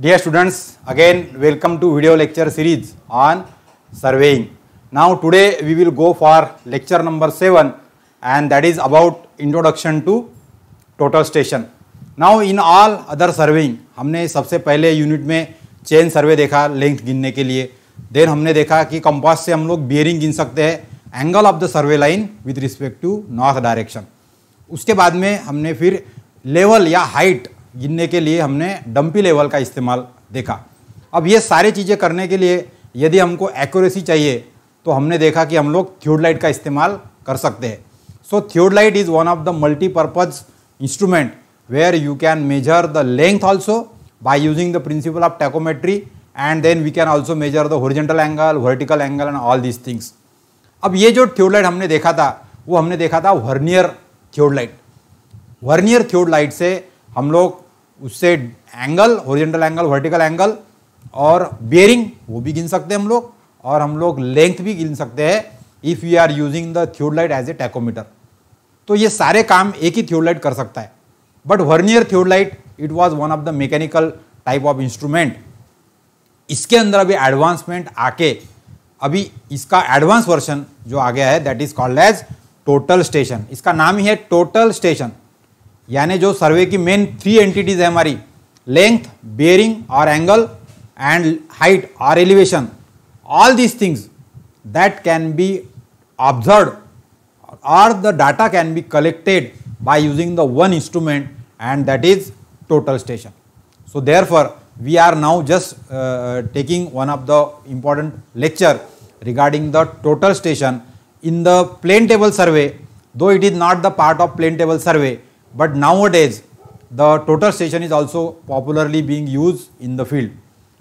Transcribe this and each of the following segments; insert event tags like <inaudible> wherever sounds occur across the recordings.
Dear students, again welcome to video lecture series on surveying. Now today we will go for lecture number 7 and that is about introduction to total station. Now in all other surveying हमने सबसे पहले unit में chain survey देखा length गिनने के लिए then हमने देखा कि कंपास से हम लोग बियरिंग गिन सकते हैं angle of the survey line with respect to north direction उसके बाद में हमने फिर लेवल या हाइट गिनने के लिए हमने डम्पी लेवल का इस्तेमाल देखा अब ये सारे चीज़ें करने के लिए यदि हमको एक्यूरेसी चाहिए तो हमने देखा कि हम लोग थियोडलाइट का इस्तेमाल कर सकते हैं so theodolite is one of the multipurpose instrument where you can measure the length also by using the principle of tacheometry and then we can also measure the horizontal angle vertical angle and all these things अब ये जो थियोडलाइट हमने देखा था वो हमने देखा था वर्नियर थियोडलाइट वर्नियर थियोडलाइट से हम लोग उससे angle horizontal angle vertical angle और बियरिंग वो भी गिन सकते हैं हम लोग और हम लोग लेंथ भी गिन सकते हैं if you are using the theodolite as a tacheometer तो ये सारे काम एक ही थ्योडलाइट कर सकता है but vernier theodolite it was one of the mechanical type of instrument इसके अंदर अभी एडवांसमेंट आके अभी इसका एडवांस वर्जन जो आ गया है that is called as total station इसका नाम ही है टोटल स्टेशन यानी जो सर्वे की मेन थ्री एंटिटीज है हमारी लेंथ बेयरिंग और एंगल एंड हाइट और elevation all these things that can be observe और the data can be collected by using the one instrument and that is total station so therefore we are now just taking one of the important lecture regarding the total station in the plane table survey though it is not the part of plane table survey But nowadays the total station is also popularly being used in the field.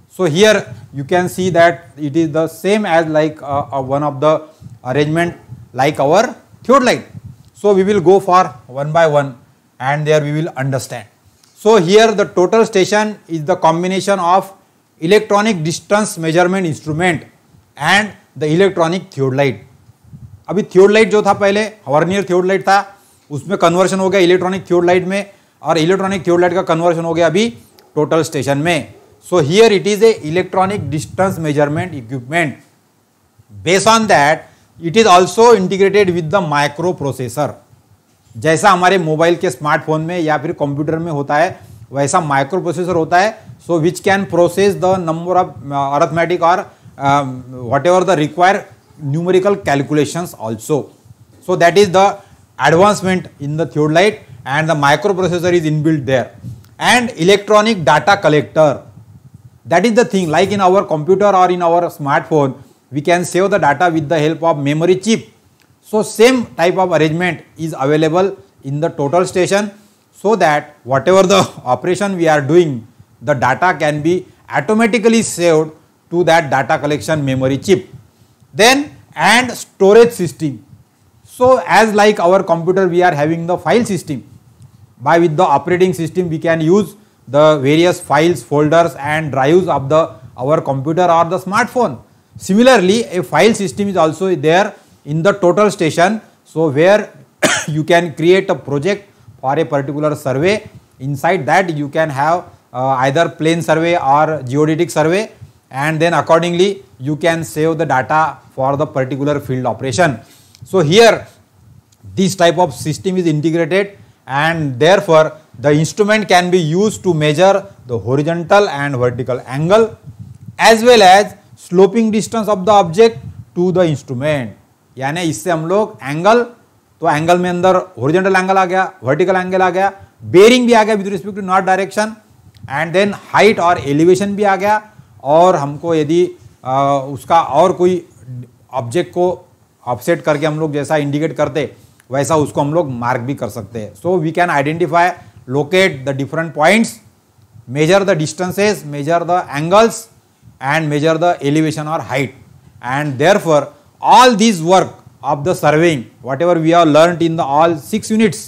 So here you can see that it is the same as like uh, uh, one of the arrangement like our theodolite. So we will go for one by one and there we will understand. So here the total station is the combination of electronic distance measurement instrument and the electronic theodolite. अभी theodolite जो था पहले हवर्नियर theodolite था उसमें conversion हो गया electronic theodolite में और इलेक्ट्रॉनिक थ्योर लाइट का कन्वर्शन हो गया अभी टोटल स्टेशन में so here it is a electronic distance measurement equipment based on that it is also integrated with the microprocessor जैसा हमारे मोबाइल के स्मार्टफोन में या फिर कंप्यूटर में होता है वैसा माइक्रो प्रोसेसर होता है so which can process the number of arithmetic और whatever the require numerical calculations also so that is the advancement in the theodolite and the microprocessor is inbuilt there and electronic data collector that is the thing like in our computer or in our smartphone we can save the data with the help of memory chip so same type of arrangement is available in the total station so that whatever the <laughs> operation we are doing the data can be automatically saved to that data collection memory chip then and storage system so, as like our computer we are having the file system by with the operating system we can use the various files folders and drives of the our computer or the smartphone. Similarly, a file system is also there in the total station. So, where <coughs> you can create a project for a particular survey inside that you can have uh, either plane survey or geodetic survey and then accordingly you can save the data for the particular field operation. So here this type of system is integrated and therefore the instrument can be used to measure the horizontal and vertical angle as well as sloping distance of the object to the instrument यानी इससे हम लोग angle तो angle में अंदर horizontal angle आ गया vertical angle आ गया bearing भी आ गया with respect to north direction and then height और एलिवेशन भी आ गया और हमको यदि उसका और कोई ऑब्जेक्ट को ऑफसेट करके हम लोग जैसा इंडिकेट करते वैसा उसको हम लोग मार्क भी कर सकते हैं so we can identify locate the different points measure the distances measure the angles and measure the elevation or height and therefore all these work of the surveying whatever we have learnt in the all six units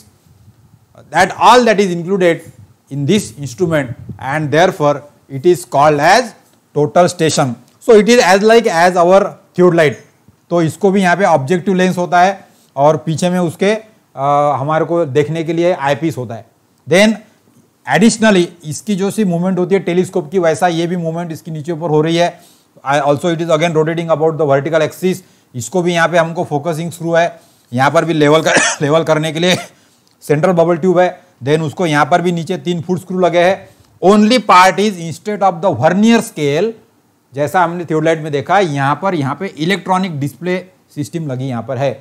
that all that is included in this instrument and therefore it is called as total station so it is as like as our theodolite तो इसको भी यहाँ पे objective lens होता है और पीछे में उसके आ, हमारे को देखने के लिए आईपीस होता है देन एडिशनली इसकी जो सी मूवमेंट होती है टेलीस्कोप की वैसा ये भी मूवमेंट इसकी नीचे ऊपर हो रही है also it is again rotating about the vertical axis इसको भी यहाँ पे हमको फोकसिंग थ्रू है यहाँ पर भी लेवल कर लेवल <coughs> करने के लिए सेंट्रल बबल ट्यूब है देन उसको यहाँ पर भी नीचे तीन फुट स्क्रू लगे हैं only part is instead of the vernier scale जैसा हमने थियोलाइट में देखा यहाँ पर यहाँ पे इलेक्ट्रॉनिक डिस्प्ले सिस्टम लगी यहाँ पर है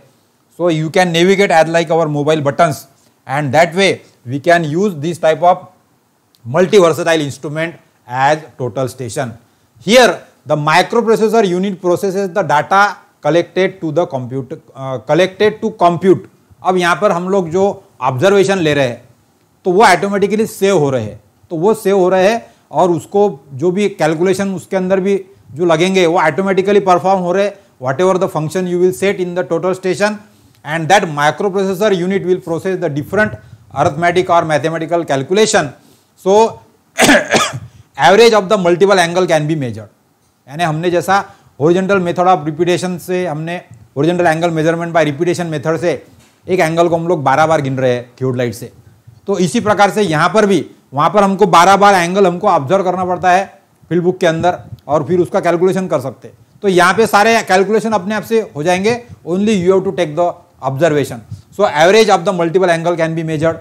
so you can navigate as like our mobile buttons and that way we can use this type of multiversatile instrument as total station here the microprocessor unit process the data collected to the compute collected uh, to to अब यहाँ पर हम लोग जो observation ले रहे हैं तो वो ऑटोमेटिकली सेव हो रहे हैं तो वो सेव हो रहे हैं और उसको जो भी कैलकुलेशन उसके अंदर भी जो लगेंगे वो ऑटोमेटिकली परफॉर्म हो रहे whatever the function you will set in the total station and that microprocessor unit will process the different arithmetic और mathematical calculation so average of the multiple angle can be measure यानी हमने जैसा horizontal method of repetition से हमने horizontal angle measurement by repetition method से एक angle को हम लोग बारह बार गिन रहे हैं थ्यूडलाइट से तो इसी प्रकार से यहाँ पर भी वहाँ पर हमको बारह बार एंगल हमको ऑब्जर्व करना पड़ता है फिल बुक के अंदर और फिर उसका कैलकुलेशन कर सकते तो यहाँ पे सारे कैलकुलेशन अपने आप से हो जाएंगे only you have to take the observation so average of the multiple angle can be measured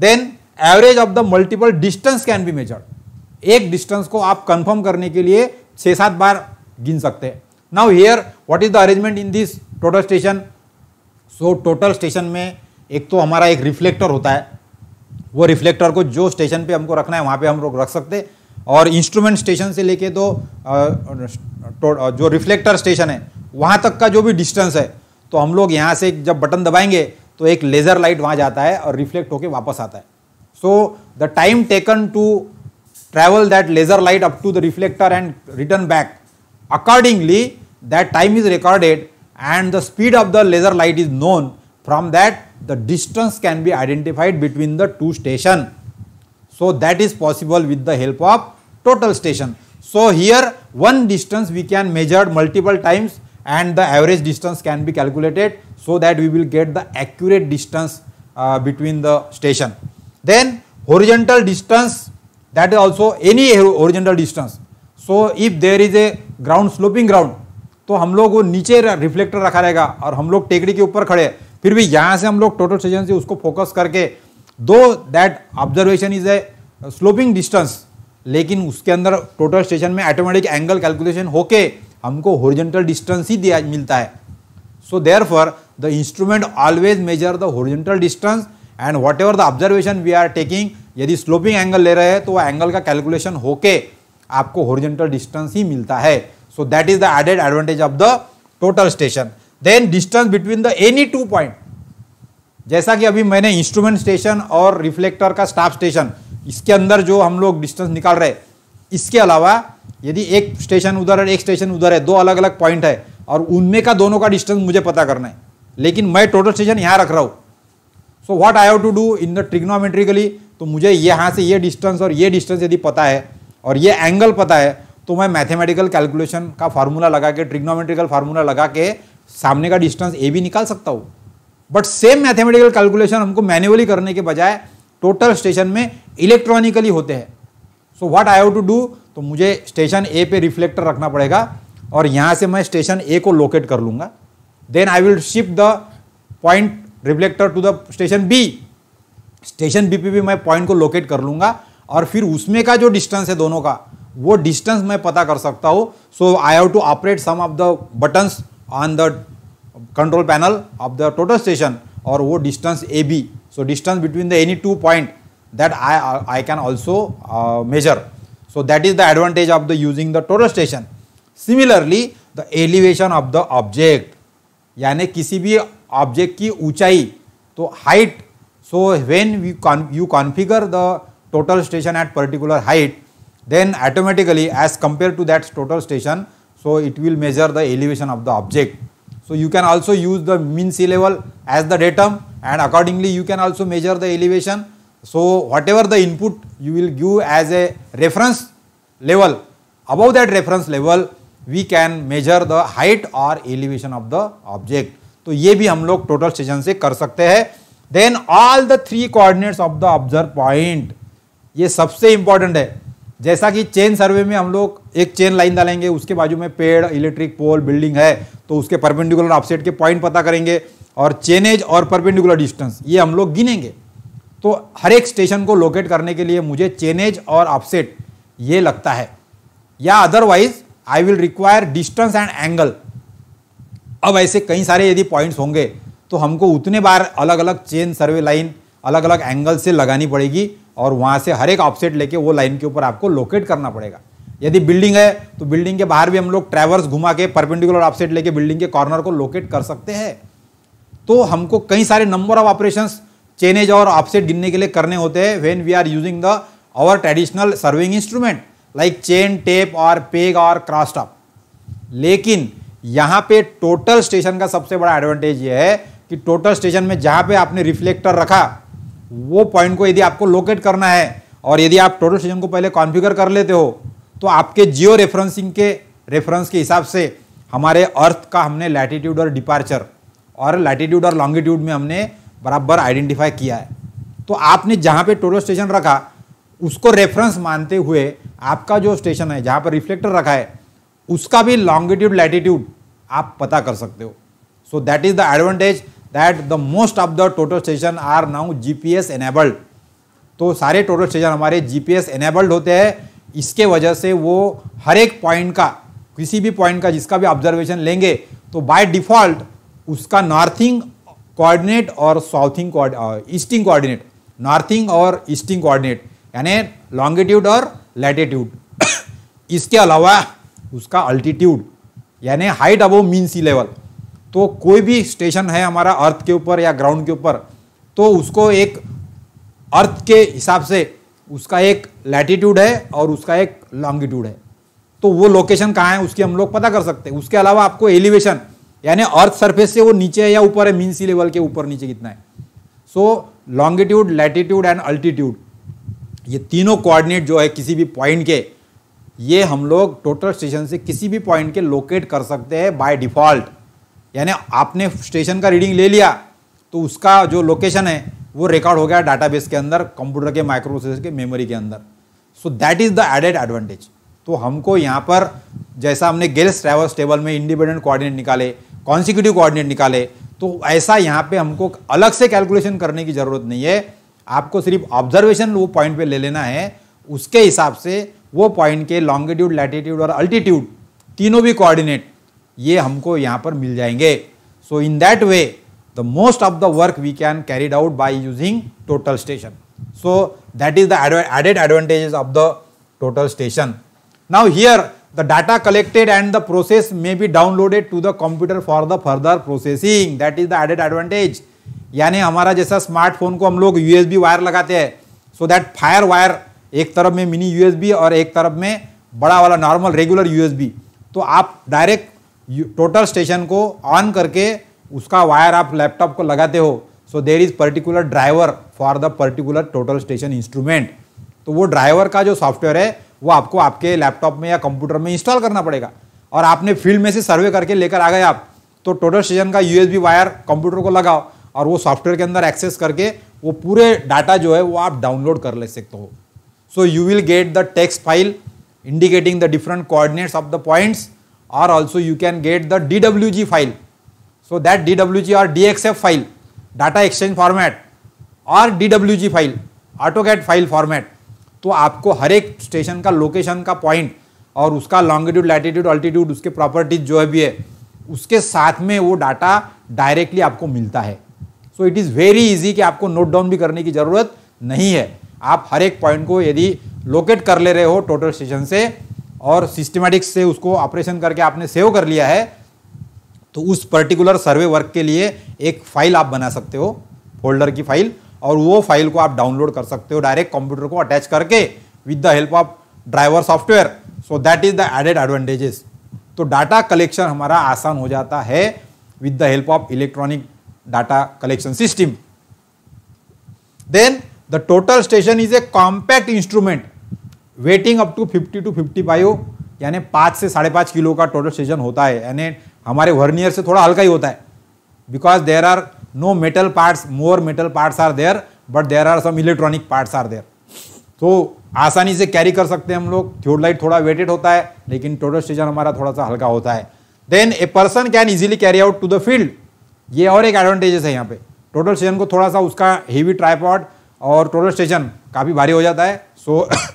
then average of the multiple distance can be measured एक डिस्टेंस को आप कंफर्म करने के लिए छः सात बार गिन सकते हैं now here what is the arrangement in this total station so total station में एक तो हमारा एक रिफ्लेक्टर होता है वो रिफ्लेक्टर को जो स्टेशन पे हमको रखना है वहाँ पे हम लोग रख सकते और इंस्ट्रूमेंट स्टेशन से लेके तो जो रिफ्लेक्टर स्टेशन है वहाँ तक का जो भी डिस्टेंस है तो हम लोग यहाँ से जब बटन दबाएंगे तो एक लेज़र लाइट वहाँ जाता है और रिफ्लेक्ट होकर वापस आता है so the time taken to travel that laser light up to the reflector and return back accordingly that time is recorded and the speed of the laser light is known From that the distance can be identified between the two station. So that is possible with the help of total station. So here one distance we can measured multiple times and the average distance can be calculated so that we will get the accurate distance uh, between the station. Then horizontal distance that is also any horizontal distance. So if there is a ground sloping ground तो हम लोग वो नीचे reflector रखा रहेगा और हम लोग टेकड़ी के ऊपर खड़े हैं फिर भी यहाँ से हम लोग टोटल सेशन से उसको फोकस करके दो that observation is a sloping distance लेकिन उसके अंदर टोटल स्टेशन में ऑटोमेटिक एंगल कैलकुलेशन होके हमको होरिजेंटल डिस्टेंस ही दिया मिलता है so therefore the instrument always measure the horizontal distance and whatever the observation we are taking यदि स्लोपिंग एंगल ले रहे हैं तो वह एंगल का कैलकुलेशन होके आपको होरिजेंटल डिस्टेंस ही मिलता है so that is the added advantage of the total station then distance between the any two point जैसा कि अभी मैंने इंस्ट्रूमेंट स्टेशन और रिफ्लेक्टर का स्टाफ स्टेशन इसके अंदर जो हम लोग डिस्टेंस निकाल रहे इसके अलावा यदि एक स्टेशन उधर है एक स्टेशन उधर है दो अलग अलग पॉइंट है और उनमें का दोनों का डिस्टेंस मुझे पता करना है लेकिन मैं टोटल स्टेशन यहाँ रख रहा हूँ so what I have to do in the trigonometrically तो मुझे यहाँ से ये डिस्टेंस और ये डिस्टेंस यदि पता है और ये एंगल पता है तो मैं मैथमेटिकल कैलकुलेशन का फार्मूला लगा के ट्रिग्नोमेट्रिकल फार्मूला लगा के सामने का डिस्टेंस ए भी निकाल सकता हूँ बट सेम मैथमेटिकल कैलकुलेशन हमको मैन्युअली करने के बजाय टोटल स्टेशन में इलेक्ट्रॉनिकली होते हैं so what I have to do तो मुझे स्टेशन ए पे रिफ्लेक्टर रखना पड़ेगा और यहाँ से मैं स्टेशन ए को लोकेट कर लूँगा then I will shift the point reflector to the station B station B पे भी मैं पॉइंट को लोकेट कर लूँगा और फिर उसमें का जो डिस्टेंस है दोनों का वो डिस्टेंस मैं पता कर सकता हूँ so I have to operate some of the buttons on the control panel of the total station और वो distance A B so distance between the any two point that I I can also measure so that is the advantage of the using the total station similarly the elevation of the object यानी किसी भी object की ऊंचाई तो height so when you you configure the total station at particular height then automatically as compare to that total station So it will measure the elevation of the object. So you can also use the mean sea level as the datum and accordingly you can also measure the elevation. So whatever the input you will give as a reference level, above that reference level we can measure the height or elevation of the object. तो ये भी हम लोग total station से कर सकते हैं then all the three coordinates of the observe point ये सबसे इंपॉर्टेंट है जैसा कि चेन सर्वे में हम लोग एक चेन लाइन डालेंगे उसके बाजू में पेड़ इलेक्ट्रिक पोल बिल्डिंग है तो उसके परपेंडिकुलर ऑफसेट के पॉइंट पता करेंगे और चेनेज और परपेंडिकुलर डिस्टेंस ये हम लोग गिनेंगे तो हर एक स्टेशन को लोकेट करने के लिए मुझे चेनेज और ऑफसेट ये लगता है या otherwise I will require distance and angle अब ऐसे कई सारे यदि पॉइंट्स होंगे तो हमको उतने बार अलग अलग चेन सर्वे लाइन अलग अलग एंगल से लगानी पड़ेगी और वहाँ से हर एक ऑफसेट लेके वो लाइन के ऊपर आपको लोकेट करना पड़ेगा यदि बिल्डिंग है तो बिल्डिंग के बाहर भी हम लोग ट्रैवर्स घुमा के परपेंडिकुलर ऑफसेट लेके बिल्डिंग के कॉर्नर को लोकेट कर सकते हैं तो हमको कई सारे नंबर ऑफ ऑपरेशन चेनेज और ऑफसेट गिनने के लिए करने होते हैं when we are using the our traditional surveying instrument like chain tape और पेग और क्रॉसटॉप लेकिन यहाँ पे टोटल स्टेशन का सबसे बड़ा एडवांटेज ये है कि टोटल स्टेशन में जहाँ पे आपने रिफ्लेक्टर रखा वो पॉइंट को यदि आपको लोकेट करना है और यदि आप टोटल सेशन को पहले कॉन्फ़िगर कर लेते हो तो आपके जियो रेफरेंसिंग के रेफरेंस के हिसाब से हमारे अर्थ का हमने लैटिट्यूड और डिपार्चर और लैटिट्यूड और लॉन्गिट्यूड में हमने बराबर आइडेंटिफाई किया है तो आपने जहाँ पे टोटल स्टेशन रखा उसको रेफरेंस मानते हुए आपका जो स्टेशन है जहाँ पर रिफ्लेक्टर रखा है उसका भी लॉन्गिट्यूड लैटिट्यूड आप पता कर सकते हो so that is the advantage most of the of station are now G P S enabled तो सारे टोटल स्टेशन हमारे एस एनेबल्ड होते हैं इसके वजह से वो हर एक पॉइंट का किसी भी पॉइंट का जिसका भी ऑब्जर्वेशन लेंगे तो बाय डिफॉल्ट उसका नॉर्थिंग कोऑर्डिनेट और साउथिंग ईस्टिंग कोऑर्डिनेट नॉर्थिंग और ईस्टिंग कोऑर्डिनेट यानी लॉन्गिट्यूड और लैटिट्यूड <coughs> इसके अलावा उसका अल्टीट्यूड यानी height above mean sea level तो कोई भी स्टेशन है हमारा अर्थ के ऊपर या ग्राउंड के ऊपर तो उसको एक अर्थ के हिसाब से उसका एक लैटिट्यूड है और उसका एक लॉन्गिट्यूड है तो वो लोकेशन कहाँ है उसकी हम लोग पता कर सकते हैं उसके अलावा आपको एलिवेशन यानी अर्थ सरफेस से वो नीचे है या ऊपर है मीन सी लेवल के ऊपर नीचे कितना है so longitude latitude and altitude ये तीनों कोऑर्डिनेट जो है किसी भी पॉइंट के ये हम लोग टोटल स्टेशन से किसी भी पॉइंट के लोकेट कर सकते हैं बाय डिफॉल्ट यानी आपने स्टेशन का रीडिंग ले लिया तो उसका जो लोकेशन है वो रिकॉर्ड हो गया डाटाबेस के अंदर कंप्यूटर के माइक्रोप्रोसेसर के मेमोरी के अंदर so that is the added advantage तो हमको यहाँ पर जैसा हमने गेल्स ट्रैवल्स टेबल में इंडिपेंडेंट कोऑर्डिनेट निकाले कॉन्सिक्यूटिव कोऑर्डिनेट निकाले तो ऐसा यहाँ पे हमको अलग से कैलकुलेशन करने की ज़रूरत नहीं है आपको सिर्फ ऑब्जर्वेशन वो पॉइंट पे ले लेना है उसके हिसाब से वो पॉइंट के लॉन्गिट्यूड लैटिट्यूड और अल्टीट्यूड तीनों भी कोऑर्डिनेट ये हमको यहाँ पर मिल जाएंगे so in that way the most of the work we can carried out by using total station so that is the added advantages of the total station now here the data collected and the process may be downloaded to the computer for the further processing that is the added advantage यानी हमारा जैसा smartphone को हम लोग you wire लगाते हैं so that fire wire एक तरफ में मिनी यू एस बी और एक तरफ में बड़ा वाला normal regular U S B तो आप डायरेक्ट टोटल स्टेशन को ऑन करके उसका वायर आप लैपटॉप को लगाते हो so there is particular driver for the particular total station instrument तो वो ड्राइवर का जो सॉफ्टवेयर है वो आपको आपके लैपटॉप में या कंप्यूटर में इंस्टॉल करना पड़ेगा और आपने फील्ड में से सर्वे करके लेकर आ गए आप तो टोटल स्टेशन का यू वायर कंप्यूटर को लगाओ और वो सॉफ्टवेयर के अंदर एक्सेस करके वो पूरे डाटा जो है वो आप डाउनलोड कर ले सकते हो so you will get the text file indicating the different coordinates of the points or also you can get the DWG file. So that DWG or DXF file, data exchange format और DWG file AutoCAD file format तो आपको हर एक station का location का point और उसका longitude latitude altitude उसके properties जो है भी है उसके साथ में वो डाटा डायरेक्टली आपको मिलता है so it is very easy कि आपको नोट डाउन भी करने की ज़रूरत नहीं है आप हर एक पॉइंट को यदि लोकेट कर ले रहे हो टोटल स्टेशन से और सिस्टमेटिक्स से उसको ऑपरेशन करके आपने सेव कर लिया है तो उस पर्टिकुलर सर्वे वर्क के लिए एक फाइल आप बना सकते हो फोल्डर की फाइल और वो फाइल को आप डाउनलोड कर सकते हो डायरेक्ट कंप्यूटर को अटैच करके with the help of driver software so that is the added advantages तो डाटा कलेक्शन हमारा आसान हो जाता है with the help of electronic data collection system then the total station is a compact instrument weighting up to 50 to 55 five यानी पाँच से साढ़े पाँच किलो का टोटल सीजन होता है यानी हमारे वर्नियर से थोड़ा हल्का ही होता है because there are no metal parts more metal parts are there but there are some electronic parts are there तो आसानी से कैरी कर सकते हैं हम लोग लाइट थोड़ा वेटेड होता है लेकिन टोटल सीजन हमारा थोड़ा सा हल्का होता है then a person can easily carry out to the field ये और एक एडवांटेजेस है यहाँ पे टोटल स्टेशन को थोड़ा सा उसका हेवी ट्राईपॉड और टोटल स्टेशन काफ़ी भारी हो जाता है सो so,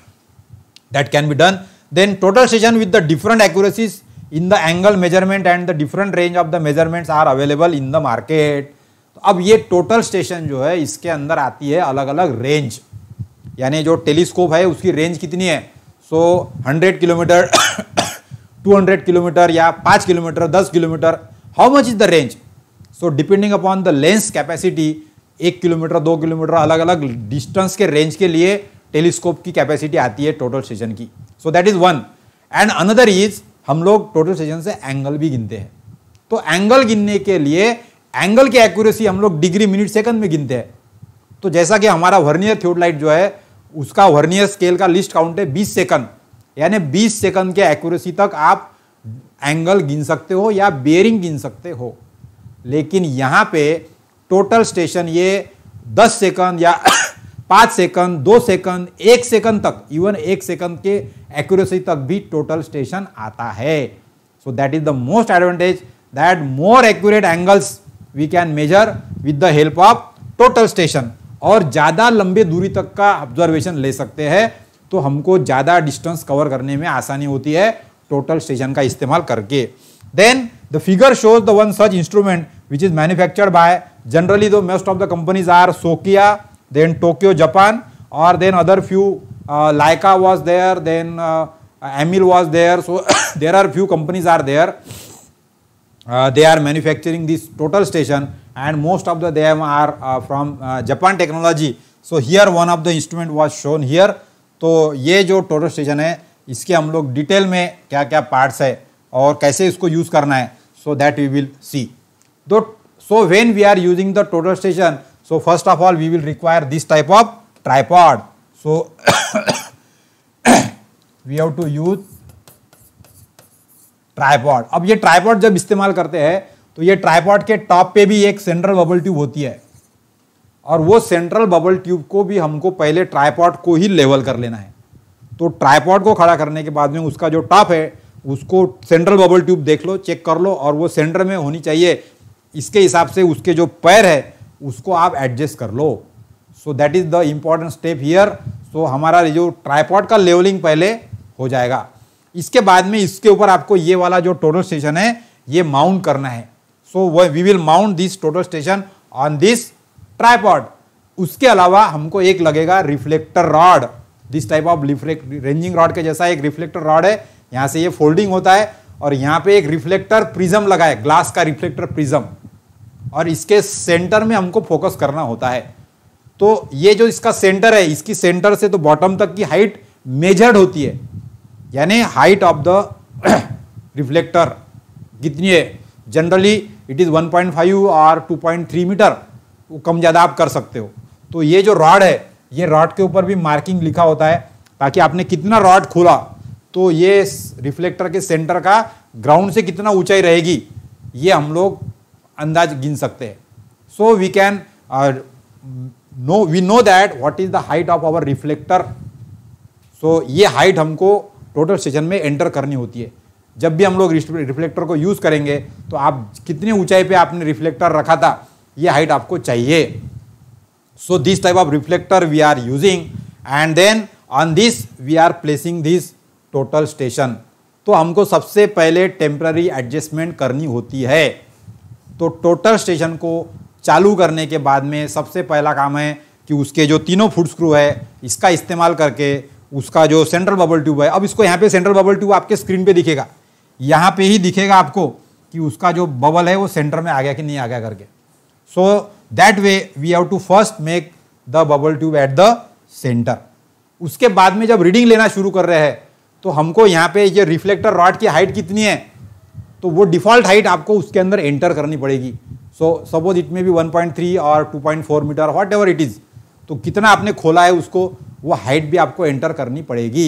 that can be done. Then total session with the different accuracies in the angle measurement and the different range of the measurements are available in the market. तो अब ये total station जो है इसके अंदर आती है अलग अलग रेंज यानी जो टेलीस्कोप है उसकी रेंज कितनी है सो 100 किलोमीटर 200 किलोमीटर या 5 kilometre 10 kilometre how much is the range so depending upon the lens capacity एक किलोमीटर दो किलोमीटर अलग अलग डिस्टेंस के रेंज के लिए टेलीस्कोप की कैपेसिटी आती है टोटल सीजन की so that is one and another is हम लोग टोटल सेशन से एंगल भी गिनते हैं तो एंगल गिनने के लिए एंगल की एक्यूरेसी हम लोग डिग्री मिनट सेकंड में गिनते हैं तो जैसा कि हमारा वर्नियर थ्योडलाइट जो है उसका वर्नियर स्केल का लिस्ट काउंट है 20 सेकंड यानी 20 सेकंड के एक्यूरेसी तक आप एंगल गिन सकते हो या बेयरिंग गिन सकते हो लेकिन यहाँ पे टोटल स्टेशन ये 10 सेकंड या पाँच सेकंड दो सेकंड एक सेकंड तक इवन एक सेकंड के एक्यूरेसी तक भी टोटल स्टेशन आता है so that is the most advantage that more accurate angles we can measure with the help of total station और ज़्यादा लंबे दूरी तक का ऑब्जर्वेशन ले सकते हैं तो हमको ज़्यादा डिस्टेंस कवर करने में आसानी होती है टोटल स्टेशन का इस्तेमाल करके then the figure shows the one such instrument which is manufactured by generally the most of the companies are Sokkia then Tokyo, Japan, or then other few, uh, Leica was there, then uh, Amil was there. So there are few companies are there. Uh, they are manufacturing this total station and most of the them are uh, from uh, Japan technology. So here one of the instrument was shown here. तो ये जो total station है इसके हम लोग detail में क्या क्या पार्ट्स है और कैसे इसको यूज़ करना है so that we will see दो so when we are using the total station So first of all we will require this type of tripod. So <coughs> we have to use tripod अब ये tripod जब इस्तेमाल करते हैं तो ये tripod के टॉप पे भी एक सेंट्रल बबल ट्यूब होती है और वो सेंट्रल बबल ट्यूब को भी हमको पहले ट्राईपॉड को ही लेवल कर लेना है तो ट्राईपॉड को खड़ा करने के बाद में उसका जो टॉप है उसको सेंट्रल बबल ट्यूब देख लो चेक कर लो और वो सेंटर में होनी चाहिए इसके हिसाब से उसके जो पैर है उसको आप एडजस्ट कर लो so that is the important step here so हमारा जो ट्राईपॉड का लेवलिंग पहले हो जाएगा इसके बाद में इसके ऊपर आपको ये वाला जो टोटल स्टेशन है ये माउंट करना है so we will mount this total station on this tripod उसके अलावा हमको एक लगेगा reflector rod this type of reflect ranging rod के जैसा एक रिफ्लेक्टर रॉड है यहाँ से ये फोल्डिंग होता है और यहाँ पे एक रिफ्लेक्टर प्रिज्म लगा है ग्लास का रिफ्लेक्टर प्रिज्म और इसके सेंटर में हमको फोकस करना होता है तो ये जो इसका सेंटर है इसकी सेंटर से तो बॉटम तक की हाइट मेजर्ड होती है यानी हाइट ऑफ द रिफ्लेक्टर कितनी है जनरली इट इज़ 1.5 और 2.3 मीटर वो कम ज़्यादा आप कर सकते हो तो ये जो रॉड है ये रॉड के ऊपर भी मार्किंग लिखा होता है ताकि आपने कितना रॉड खोला तो ये रिफ्लेक्टर के सेंटर का ग्राउंड से कितना ऊंचाई रहेगी ये हम लोग अंदाज गिन सकते हैं so we can know we know that what is the height of our reflector so ये हाइट हमको टोटल सेशन में एंटर करनी होती है जब भी हम लोग रिफ्लेक्टर को यूज़ करेंगे तो आप कितनी ऊंचाई पे आपने रिफ्लेक्टर रखा था ये हाइट आपको चाहिए so this type of reflector we are using and then on this we are placing this total station तो हमको सबसे पहले टेम्प्ररी एडजस्टमेंट करनी होती है तो टोटल स्टेशन को चालू करने के बाद में सबसे पहला काम है कि उसके जो तीनों फूड स्क्रू है इसका इस्तेमाल करके उसका जो सेंट्रल बबल ट्यूब है अब इसको यहाँ पे सेंट्रल बबल ट्यूब आपके स्क्रीन पे दिखेगा यहाँ पे ही दिखेगा आपको कि उसका जो बबल है वो सेंटर में आ गया कि नहीं आ गया करके so that way we have to first make the bubble tube at the centre उसके बाद में जब रीडिंग लेना शुरू कर रहे हैं तो हमको यहाँ पे ये रिफ्लेक्टर रॉड की हाइट कितनी है तो वो डिफ़ॉल्ट हाइट आपको उसके अंदर एंटर करनी पड़ेगी सो सपोज इट में भी 1.3 और 2.4 metre whatever it is तो कितना आपने खोला है उसको वो हाइट भी आपको एंटर करनी पड़ेगी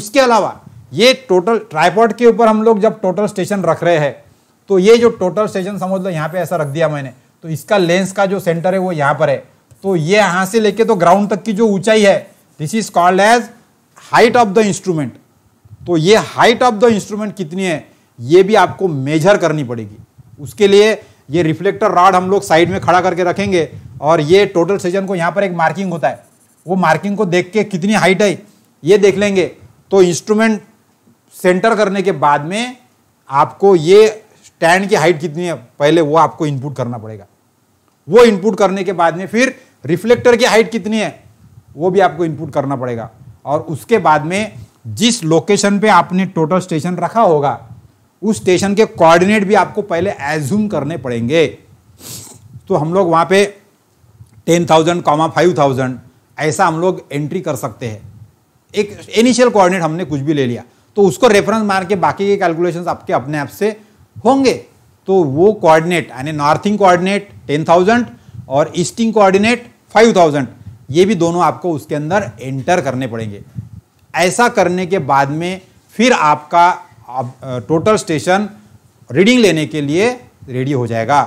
उसके अलावा ये टोटल ट्राईपॉड के ऊपर हम लोग जब टोटल स्टेशन रख रहे हैं तो ये जो टोटल स्टेशन समझ लो यहाँ पे ऐसा रख दिया मैंने तो इसका लेंस का जो सेंटर है वो यहाँ पर है तो ये यहाँ से लेके तो ग्राउंड तक की जो ऊंचाई है this is called as height of the instrument तो ये हाइट ऑफ द इंस्ट्रूमेंट कितनी है ये भी आपको मेजर करनी पड़ेगी उसके लिए ये रिफ्लेक्टर रॉड हम लोग साइड में खड़ा करके रखेंगे और ये टोटल सीजन को यहाँ पर एक मार्किंग होता है वो मार्किंग को देख के कितनी हाइट है ये देख लेंगे तो इंस्ट्रूमेंट सेंटर करने के बाद में आपको ये स्टैंड की हाइट कितनी है पहले वो आपको इनपुट करना पड़ेगा वो इनपुट करने के बाद में फिर रिफ्लेक्टर की हाइट कितनी है वो भी आपको इनपुट करना पड़ेगा और उसके बाद में जिस लोकेशन पे आपने टोटल स्टेशन रखा होगा उस स्टेशन के कोऑर्डिनेट भी आपको पहले एज्यूम करने पड़ेंगे तो हम लोग वहाँ पे ten thousand comma five thousand ऐसा हम लोग एंट्री कर सकते हैं एक इनिशियल कोऑर्डिनेट हमने कुछ भी ले लिया तो उसको रेफरेंस मार के बाकी के कैलकुलेशंस आपके अपने आप से होंगे तो वो कोऑर्डिनेट यानी नॉर्थिंग कोऑर्डिनेट टेन थाउजेंड और ईस्टिंग कोऑर्डिनेट फाइव थाउजेंड ये भी दोनों आपको उसके अंदर एंटर करने पड़ेंगे ऐसा करने के बाद में फिर आपका आप टोटल स्टेशन रीडिंग लेने के लिए रेडी हो जाएगा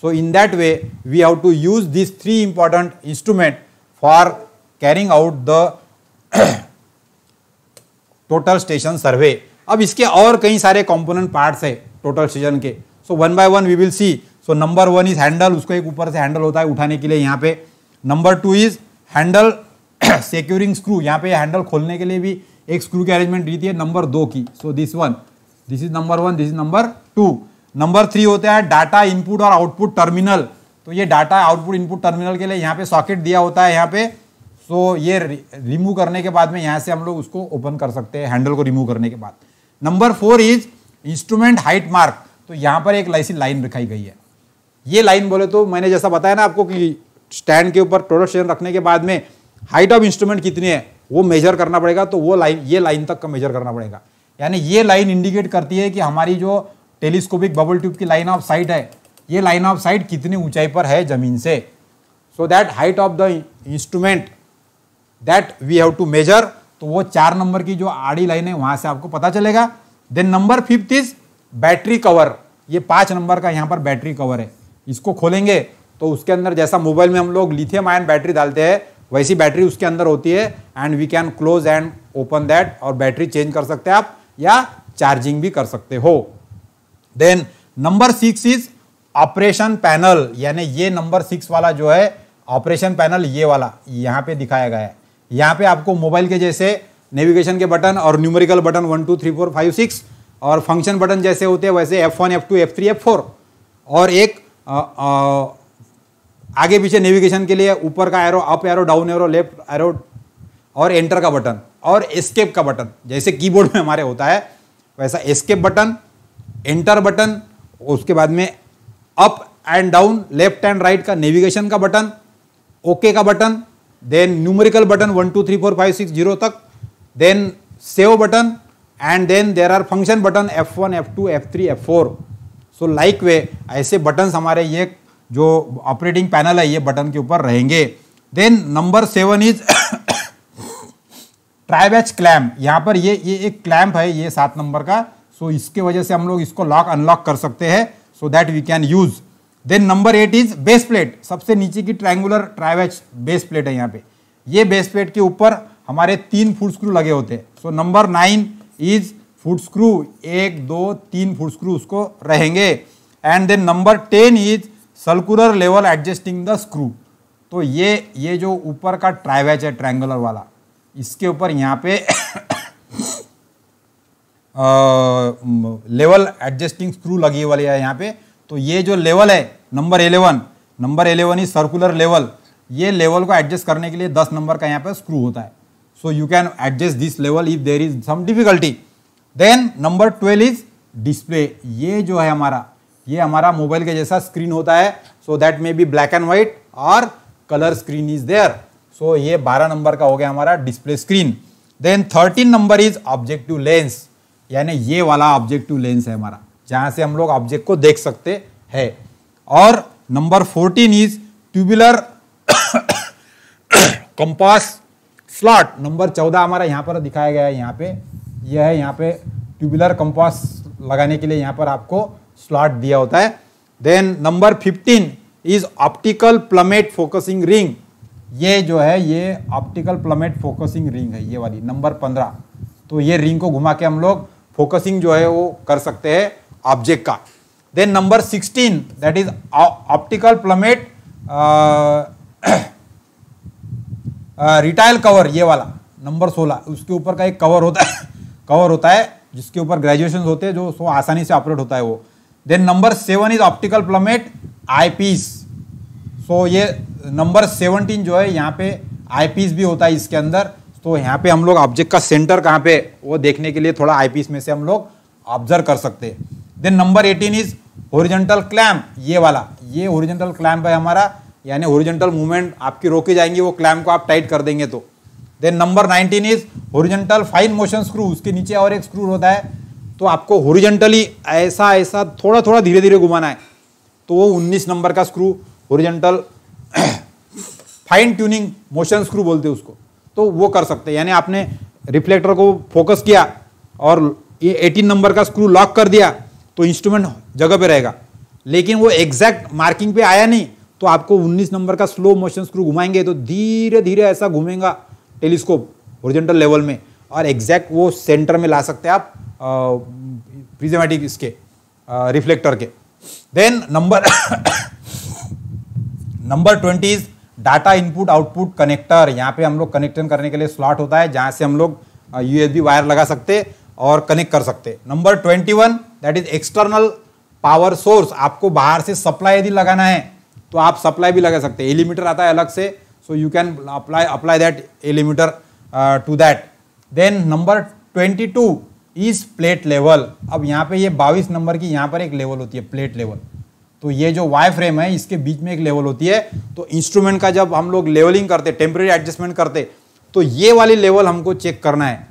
so in that way we have to use this three important instrument for carrying out the total station survey अब इसके और कई सारे कंपोनेंट पार्ट्स है टोटल स्टेशन के so one by one we will see so number one is handle उसको एक ऊपर से हैंडल होता है उठाने के लिए यहाँ पे number two is handle securing screw यहाँ पे हैंडल खोलने के लिए भी एक स्क्रू की अरेंजमेंट दी थी नंबर दो की so this one this is number one this is number two number three होता है डाटा इनपुट और आउटपुट टर्मिनल तो ये डाटा आउटपुट इनपुट टर्मिनल के लिए यहाँ पे सॉकेट दिया होता है यहाँ पे सो so, ये रिमूव करने के बाद में यहाँ से हम लोग उसको ओपन कर सकते हैं हैंडल को रिमूव करने के बाद number four is instrument height mark तो यहाँ पर एक ऐसी लाइन रखाई गई है ये लाइन बोले तो मैंने जैसा बताया ना आपको कि स्टैंड के ऊपर प्रोडक्ट रखने के बाद में हाइट ऑफ इंस्ट्रूमेंट कितनी है वो मेजर करना पड़ेगा तो वो लाइन ये लाइन तक का मेजर करना पड़ेगा यानी ये लाइन इंडिकेट करती है कि हमारी जो टेलीस्कोपिक बबल ट्यूब की लाइन ऑफ साइट है ये लाइन ऑफ साइट कितनी ऊंचाई पर है जमीन से so that height of the instrument that we have to measure तो वो चार नंबर की जो आड़ी लाइन है वहां से आपको पता चलेगा then number fifth is battery cover ये पांच नंबर का यहाँ पर बैटरी कवर है इसको खोलेंगे तो उसके अंदर जैसा मोबाइल में हम लोग लिथियम आयन बैटरी डालते हैं वैसी बैटरी उसके अंदर होती है and we can close and open that और बैटरी चेंज कर सकते हैं आप या चार्जिंग भी कर सकते हो then number six is operation panel यानी ये नंबर सिक्स वाला जो है ऑपरेशन पैनल ये वाला यहाँ पे दिखाया गया है यहाँ पे आपको मोबाइल के जैसे नेविगेशन के बटन और numerical button one two three four five six और फंक्शन बटन जैसे होते हैं वैसे F one F two F three F four और एक आगे पीछे नेविगेशन के लिए ऊपर का arrow up arrow down arrow left arrow और एंटर का बटन और एस्केप का बटन जैसे कीबोर्ड में हमारे होता है वैसा एस्केप बटन एंटर बटन उसके बाद में up and down left and right का नेविगेशन का बटन ओके का button then numerical button one two three four five six zero तक then save button and then there are function button F one F two F three F four so like way ऐसे buttons हमारे ये जो operating panel है ये button के ऊपर रहेंगे then number seven is tribrach clamp यहाँ पर ये ये एक क्लैम्प है ये सात नंबर का सो so इसके वजह से हम लोग इसको लॉक अनलॉक कर सकते हैं so that we can use then number eight is base plate सबसे नीचे की ट्राइंगुलर ट्राइवैच बेस प्लेट है यहाँ पे ये बेस प्लेट के ऊपर हमारे तीन फुट स्क्रू लगे होते हैं so number nine is foot screw एक दो तीन फुट स्क्रू उसको रहेंगे and then number ten is circular level adjusting the screw तो ये ये जो ऊपर का ट्राइवेच है ट्रायंगुलर वाला इसके ऊपर यहाँ पे लेवल एडजस्टिंग स्क्रू लगी वाली है यहाँ पे तो ये जो लेवल है नंबर एलेवन नंबर एलेवन ही सर्कुलर लेवल ये लेवल को एडजस्ट करने के लिए दस नंबर का यहाँ पे स्क्रू होता है so you can adjust this level if there is some difficulty then number twelve is display ये जो है हमारा ये हमारा मोबाइल के जैसा स्क्रीन होता है so that may be black and white और colour screen is there so ये 12 नंबर का हो गया हमारा display screen then 13 number is objective lens यानी ये वाला ऑब्जेक्टिव लेंस है हमारा जहाँ से हम लोग ऑब्जेक्ट को देख सकते हैं और number 14 is tubular compass slot number 14 हमारा यहाँ पर दिखाया गया है यहाँ पे यह है यहाँ पे ट्यूबुलर कंपास लगाने के लिए यहाँ पर आपको स्लॉट दिया होता है then number fifteen is optical plummet focusing ring ये जो है ये ऑप्टिकल प्लमेट फोकसिंग रिंग है ये वाली नंबर पंद्रह तो ये रिंग को घुमा के हम लोग फोकसिंग जो है वो कर सकते हैं ऑब्जेक्ट का then number sixteen that is optical plummet reticle cover ये वाला नंबर सोलह उसके ऊपर का एक कवर होता है कवर होता है जिसके ऊपर ग्रेजुएशन होते हैं जो सो आसानी से ऑपरेट होता है वो then number seven is optical plummet eyepiece so ये नंबर सेवनटीन जो है यहाँ पे आई पीस भी होता है इसके अंदर तो यहाँ पे हम लोग ऑब्जेक्ट का सेंटर कहाँ पे वो देखने के लिए थोड़ा आई पीस में से हम लोग ऑब्जर्व कर सकते हैं then number eighteen is horizontal clamp ये वाला ये ओरिजेंटल क्लैम्प है हमारा यानी ओरिजेंटल मूवमेंट आपकी रोकी जाएंगी वो क्लैम्प को आप टाइट कर देंगे तो then number nineteen is horizontal fine motion screw उसके नीचे और एक स्क्रू होता है तो आपको होरिजेंटली ऐसा ऐसा थोड़ा थोड़ा धीरे धीरे घुमाना है तो वो उन्नीस नंबर का screw horizontal fine tuning motion screw बोलते हैं उसको तो वो कर सकते हैं यानी आपने रिफ्लेक्टर को फोकस किया और ये एटीन नंबर का स्क्रू लॉक कर दिया तो इंस्ट्रूमेंट जगह पे रहेगा लेकिन वो एग्जैक्ट मार्किंग पे आया नहीं तो आपको 19 नंबर का स्लो मोशन स्क्रू घुमाएंगे तो धीरे धीरे ऐसा घूमेगा टेलीस्कोप ओरिजेंटल लेवल में और एग्जैक्ट वो सेंटर में ला सकते हैं आप प्रिजमेटिक इसके रिफ्लेक्टर के then number number twenty is data input output connector यहाँ पे हम लोग कनेक्शन करने के लिए स्लॉट होता है जहाँ से हम लोग यूएसबी वायर लगा सकते और कनेक्ट कर सकते number twenty one that is external power source आपको बाहर से सप्लाई यदि लगाना है तो आप सप्लाई भी लगा सकते हैं एलिमीटर आता है अलग से so you can apply apply that altimeter to that then number twenty two is plate level अब यहाँ पे ये बाईस नंबर की यहाँ पर एक लेवल होती है प्लेट लेवल तो ये जो वाई फ्रेम है इसके बीच में एक लेवल होती है तो इंस्ट्रूमेंट का जब हम लोग लेवलिंग करते टेम्प्रेरी एडजस्टमेंट करते तो ये वाली लेवल हमको चेक करना है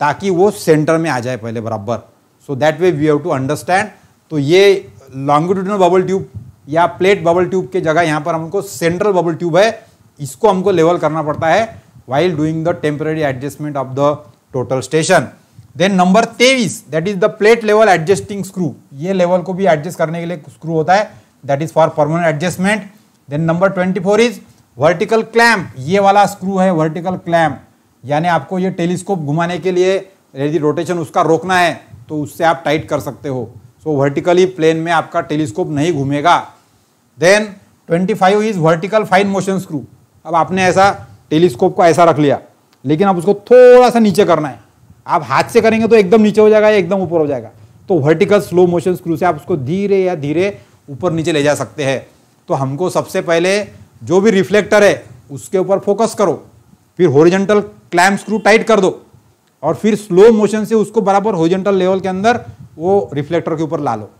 ताकि वो सेंटर में आ जाए पहले बराबर so that way we have to understand तो ये लॉन्गिट्यूडनल बबल ट्यूब या प्लेट बबल ट्यूब के जगह यहाँ पर हमको सेंट्रल बबल ट्यूब है इसको हमको लेवल करना पड़ता है while doing the temporary adjustment of the total station. Then number तेईस that is the plate level adjusting screw ये लेवल को भी एडजस्ट करने के लिए स्क्रू होता है that is for permanent adjustment then number twenty four is vertical clamp ये वाला स्क्रू है वर्टिकल क्लैम्प यानी आपको ये टेलीस्कोप घुमाने के लिए यदि रोटेशन उसका रोकना है तो उससे आप टाइट कर सकते हो सो so, वर्टिकली प्लेन में आपका टेलीस्कोप नहीं घूमेगा then twenty five is vertical fine motion screw अब आपने ऐसा टेलीस्कोप को ऐसा रख लिया लेकिन आप उसको थोड़ा सा नीचे करना है आप हाथ से करेंगे तो एकदम नीचे हो जाएगा या एकदम ऊपर हो जाएगा तो वर्टिकल स्लो मोशन स्क्रू से आप उसको धीरे या धीरे ऊपर नीचे ले जा सकते हैं तो हमको सबसे पहले जो भी रिफ्लेक्टर है उसके ऊपर फोकस करो फिर होरिजेंटल क्लैम स्क्रू टाइट कर दो और फिर स्लो मोशन से उसको बराबर होरिजेंटल लेवल के अंदर वो रिफ्लेक्टर के ऊपर ला लो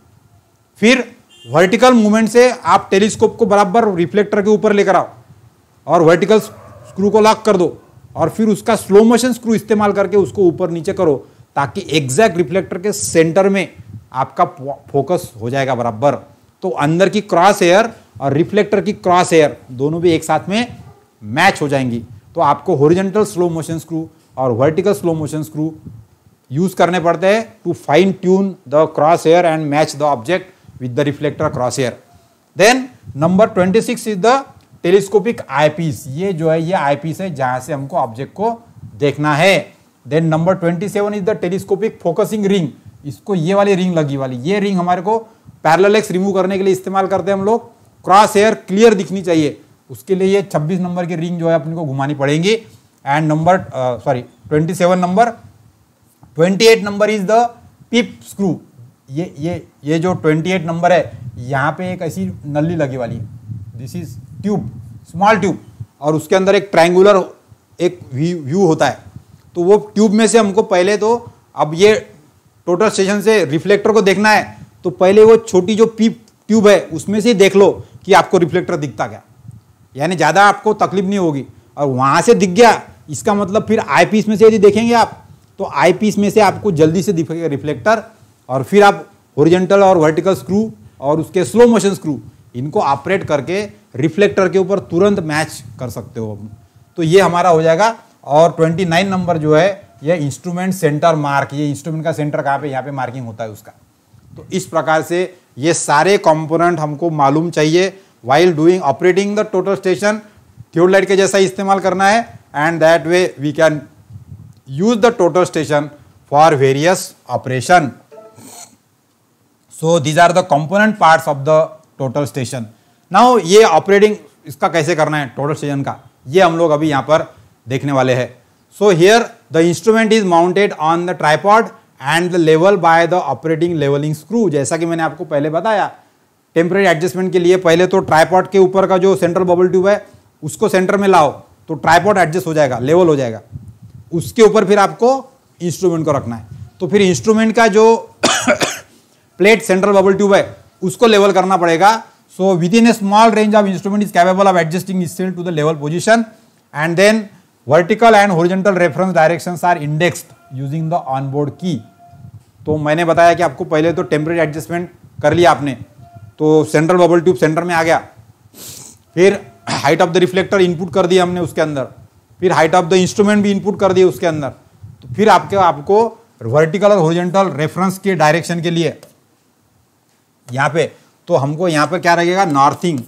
फिर वर्टिकल मूवमेंट से आप टेलीस्कोप को बराबर रिफ्लेक्टर के ऊपर लेकर आओ और वर्टिकल स्क्रू को लॉक कर दो और फिर उसका स्लो मोशन स्क्रू इस्तेमाल करके उसको ऊपर नीचे करो ताकि एग्जैक्ट रिफ्लेक्टर के सेंटर में आपका फोकस हो जाएगा बराबर तो अंदर की क्रॉस एयर और रिफ्लेक्टर की क्रॉस एयर दोनों भी एक साथ में मैच हो जाएंगी तो आपको होरिजेंटल स्लो मोशन स्क्रू और vertical slow motion screw use करने पड़ते हैं to fine tune the cross hair and match the object with the reflector cross hair then number twenty six is the telescopic eyepiece ये जो है ये eyepiece है जहां से हमको ऑब्जेक्ट को देखना है then number twenty seven is the telescopic focusing ring इसको ये वाली रिंग लगी वाली ये रिंग हमारे को पैरलेक्स रिमूव करने के लिए इस्तेमाल करते हैं हम लोग क्रॉस हेयर क्लियर दिखनी चाहिए उसके लिए ये छब्बीस नंबर की रिंग जो है अपने को घुमानी पड़ेगी and number sorry twenty seven number twenty eight number is the pip screw ये ये ये जो ट्वेंटी एट नंबर है यहाँ पे एक ऐसी नली लगी वाली this is tube small tube और उसके अंदर एक ट्रायंगुलर एक व्यू होता है तो वो ट्यूब में से हमको पहले तो अब ये टोटल स्टेशन से रिफ्लेक्टर को देखना है तो पहले वो छोटी जो पीप ट्यूब है उसमें से ही देख लो कि आपको रिफ्लेक्टर दिखता क्या यानी ज़्यादा आपको तकलीफ नहीं होगी और वहाँ से दिख गया इसका मतलब फिर आई पीस में से यदि देखेंगे आप तो आई पीस में से आपको जल्दी से दिखेगा रिफ्लेक्टर और फिर आप ओरिजेंटल और वर्टिकल स्क्रू और उसके स्लो मोशन स्क्रू इनको ऑपरेट करके रिफ्लेक्टर के ऊपर तुरंत मैच कर सकते हो तो ये हमारा हो जाएगा और 29 नंबर जो है ये इंस्ट्रूमेंट सेंटर मार्क ये इंस्ट्रूमेंट का सेंटर कहाँ पे यहाँ पे मार्किंग होता है उसका तो इस प्रकार से ये सारे कंपोनेंट हमको मालूम चाहिए while doing operating the total station tube light के जैसा इस्तेमाल करना है and that way we can use the total station for various operation so these are the component part of the total station now ये operating इसका कैसे करना है टोटल सीजन का ये हम लोग अभी यहाँ पर देखने वाले हैं so here the instrument is mounted on the tripod and the level by the operating levelling screw जैसा कि मैंने आपको पहले बताया टेम्प्रेरी एडजस्टमेंट के लिए पहले तो ट्राईपॉड के ऊपर का जो सेंट्रल बबल ट्यूब है उसको सेंटर में लाओ तो ट्राईपॉड एडजस्ट हो जाएगा लेवल हो जाएगा उसके ऊपर फिर आपको इंस्ट्रूमेंट को रखना है तो फिर इंस्ट्रूमेंट का जो प्लेट सेंट्रल बबल ट्यूब है उसको लेवल करना पड़ेगा So within a small range of instrument is capable of adjusting itself to the level position and then vertical and horizontal reference directions are indexed using the onboard key. तो मैंने बताया कि आपको पहले तो टेम्प्रेरी एडजस्टमेंट कर लिया आपने तो सेंट्रल बबल ट्यूब सेंटर में आ गया फिर height of the reflector input कर दिया हमने उसके अंदर फिर हाइट ऑफ द इंस्ट्रूमेंट भी इनपुट कर दिया उसके अंदर तो फिर आपके आपको वर्टिकल और हॉरिजेंटल रेफरेंस के डायरेक्शन के लिए यहाँ पे तो हमको यहां पर क्या रहेगा नॉर्थिंग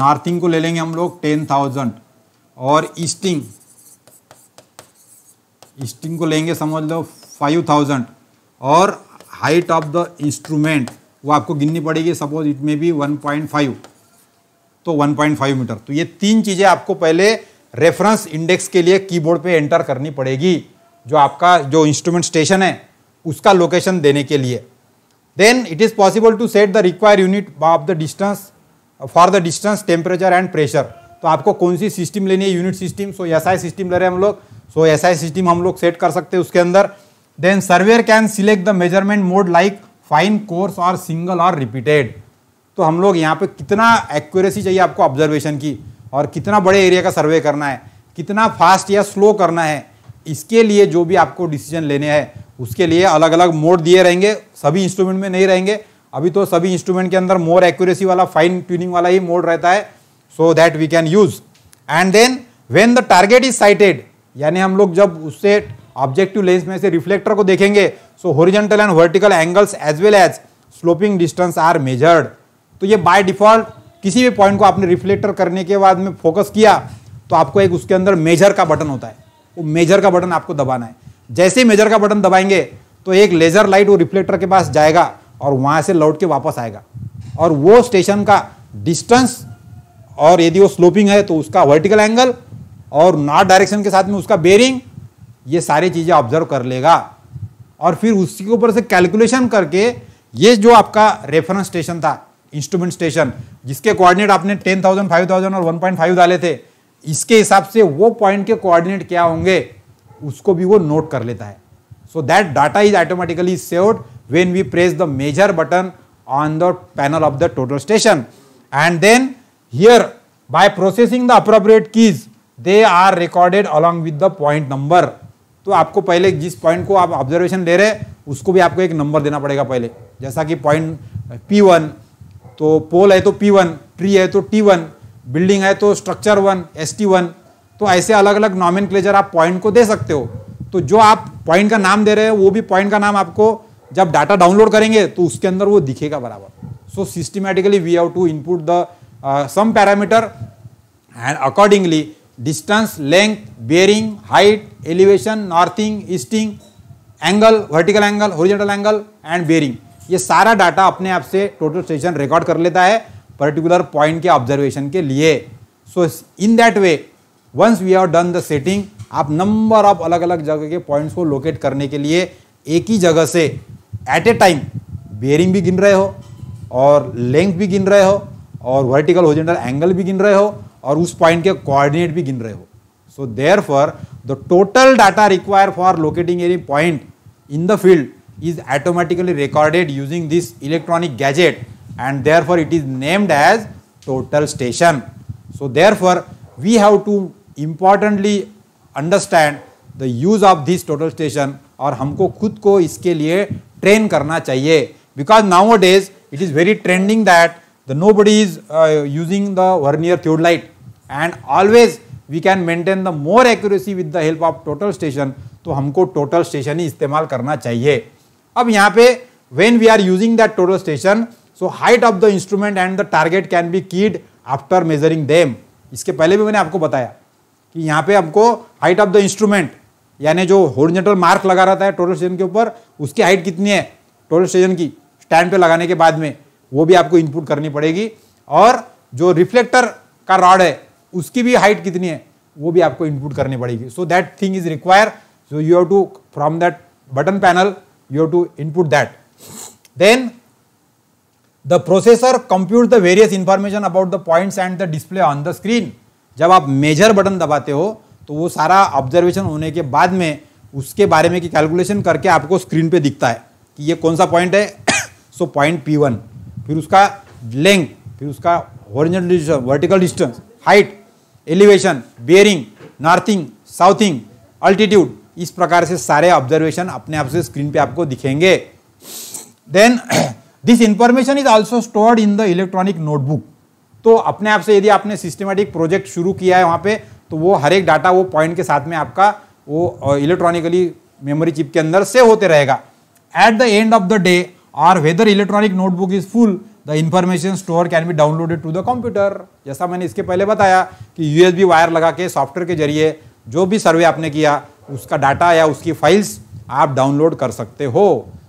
नॉर्थिंग को ले लेंगे हम लोग टेन थाउजेंड और ईस्टिंग ईस्टिंग को लेंगे समझ लो फाइव थाउजेंड और हाइट ऑफ द इंस्ट्रूमेंट वो आपको गिननी पड़ेगी suppose it may be one point five तो वन पॉइंट फाइव मीटर तो ये तीन चीज़ें आपको पहले रेफरेंस इंडेक्स के लिए कीबोर्ड पे एंटर करनी पड़ेगी जो आपका जो इंस्ट्रूमेंट स्टेशन है उसका लोकेशन देने के लिए Then it is possible to set the required unit of the distance for the distance temperature and pressure तो आपको कौन सी सिस्टम लेनी है unit system so S I system ले रहे हैं हम लोग सो एस आई सिस्टम हम लोग सेट कर सकते हैं उसके अंदर then surveyor can select the measurement mode like fine coarse repeated single और रिपीटेड तो हम लोग यहाँ पे कितना एक्यूरेसी चाहिए आपको ऑब्जर्वेशन की और कितना बड़े एरिया का सर्वे करना है कितना फास्ट या स्लो करना है इसके लिए जो भी आपको डिसीजन लेने हैं उसके लिए अलग अलग मोड दिए रहेंगे सभी इंस्ट्रूमेंट में नहीं रहेंगे अभी तो सभी इंस्ट्रूमेंट के अंदर मोर एक्यूरेसी वाला फाइन ट्यूनिंग वाला ही मोड रहता है so that we can use and then when the target is sighted यानी हम लोग जब उससे ऑब्जेक्टिव लेंस में से रिफ्लेक्टर को देखेंगे so horizontal and vertical angles as well as sloping distance are measured तो ये बाय डिफॉल्ट किसी भी पॉइंट को आपने रिफ्लेक्टर करने के बाद में फोकस किया तो आपको एक उसके अंदर मेजर का बटन होता है वो मेजर का बटन आपको दबाना है जैसे ही मेजर का बटन दबाएंगे तो एक लेजर लाइट वो रिफ्लेक्टर के पास जाएगा और वहाँ से लौट के वापस आएगा और वो स्टेशन का डिस्टेंस और यदि वो स्लोपिंग है तो उसका वर्टिकल एंगल और नॉर्थ डायरेक्शन के साथ में उसका बेरिंग ये सारी चीज़ें ऑब्जर्व कर लेगा और फिर उसके ऊपर से कैलकुलेशन करके ये जो आपका रेफरेंस स्टेशन था इंस्ट्रूमेंट स्टेशन जिसके कोऑर्डिनेट आपने टेन थाउजेंड फाइव थाउजेंड और वन पॉइंट फाइव डाले थे इसके हिसाब से वो पॉइंट के कोऑर्डिनेट क्या होंगे उसको भी वो नोट कर लेता है so that data is automatically saved when we press the measure button on the panel of the total station and then here by processing the appropriate keys they are recorded along with the point number तो आपको पहले जिस point को आप observation ले रहे उसको भी आपको एक नंबर देना पड़ेगा पहले जैसा कि पॉइंट पी वन तो पोल है तो पी वन ट्री है तो टी वन बिल्डिंग है तो structure one S T one तो ऐसे अलग अलग नॉमिन आप पॉइंट को दे सकते हो तो जो आप पॉइंट का नाम दे रहे हो वो भी पॉइंट का नाम आपको जब डाटा डाउनलोड करेंगे तो उसके अंदर वो दिखेगा बराबर so systematically we have to input the some parameter and accordingly distance length bearing height elevation northing easting angle vertical angle horizontal angle and bearing ये सारा डाटा अपने आप से टोटल स्टेशन रिकॉर्ड कर लेता है पर्टिकुलर पॉइंट के observation के लिए so in that way once we have done the setting आप नंबर ऑफ अलग अलग जगह के पॉइंट्स को लोकेट करने के लिए एक ही जगह से एट ए टाइम बेयरिंग भी गिन रहे हो और लेंथ भी गिन रहे हो और वर्टिकल ओरिजेंटल एंगल भी गिन रहे हो और उस पॉइंट के कोऑर्डिनेट भी गिन रहे हो so therefore the total data require for locating any point in the field is automatically recorded using this electronic gadget and therefore it is named as total station. So therefore we have to importantly understand the use of this total station और हमको खुद को इसके लिए train करना चाहिए because nowadays it is very trending that the nobody is uh, using the vernier theodolite and always we can maintain the more accuracy with the help of total station तो हमको total station ही इस्तेमाल करना चाहिए अब यहाँ पे when we are using that total station so height of the instrument and the target can be keyed after measuring them इसके पहले भी मैंने आपको बताया कि यहाँ पे हमको हाइट ऑफ द इंस्ट्रूमेंट यानी जो होर्जेंटल मार्क लगा रहता है टोटल स्टेशन के ऊपर उसकी हाइट कितनी है टोटल स्टेशन की स्टैंड पे लगाने के बाद में वो भी आपको इनपुट करनी पड़ेगी और जो रिफ्लेक्टर का रॉड है उसकी भी हाइट कितनी है वो भी आपको इनपुट करनी पड़ेगी so that thing is require so you have to from that button panel you have to input that then the processor compute the various information about the points and the display on the screen जब आप major button दबाते हो तो वो सारा observation होने के बाद में उसके बारे में की कैलकुलेशन करके आपको स्क्रीन पे दिखता है कि ये कौन सा पॉइंट है सो पॉइंट पी वन फिर उसका लेंथ फिर उसका horizontal distance vertical distance height elevation bearing northing southing altitude इस प्रकार से सारे ऑब्जर्वेशन अपने आप से स्क्रीन पे आपको दिखेंगे then <coughs> this information is also stored in the electronic notebook तो अपने आप से यदि आपने सिस्टमेटिक प्रोजेक्ट शुरू किया है वहाँ पे तो वो हर एक डाटा वो पॉइंट के साथ में आपका वो इलेक्ट्रॉनिकली मेमोरी चिप के अंदर सेव होते रहेगा at the end of the day और whether electronic notebook is full the information store can be downloaded to the computer जैसा मैंने इसके पहले बताया कि यूएसबी वायर लगा के सॉफ्टवेयर के जरिए जो भी सर्वे आपने किया उसका डाटा या उसकी फाइल्स आप डाउनलोड कर सकते हो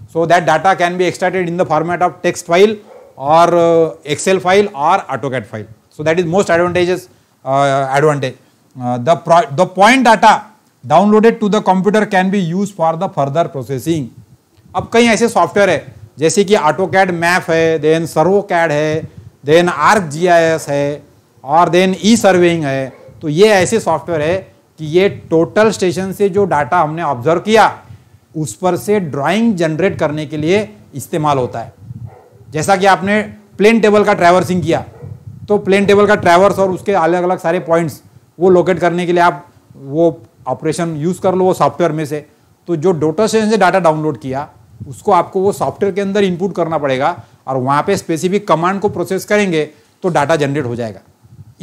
So that data can be extracted in the format of text file or uh, Excel file or AutoCAD file. So that is most advantages uh, advantage. Uh, the, the point data downloaded to the computer can be used for the further processing. ab कई aise software hai jaise ki AutoCAD map hai then servocad hai then arcgis hai GIS है और then ई surveying है तो ये ऐसे software है कि ये टोटल स्टेशन से जो डाटा हमने ऑब्जर्व किया उस पर से ड्राइंग जनरेट करने के लिए इस्तेमाल होता है जैसा कि आपने प्लेन टेबल का ट्रैवर्सिंग किया तो प्लेन टेबल का ट्रैवर्स और उसके अलग अलग सारे पॉइंट्स वो लोकेट करने के लिए आप वो ऑपरेशन यूज़ कर लो वो सॉफ्टवेयर में से तो जो डोटा से डाटा डाउनलोड किया उसको आपको वो सॉफ्टवेयर के अंदर इनपुट करना पड़ेगा और वहाँ पे स्पेसिफिक कमांड को प्रोसेस करेंगे तो डाटा जनरेट हो जाएगा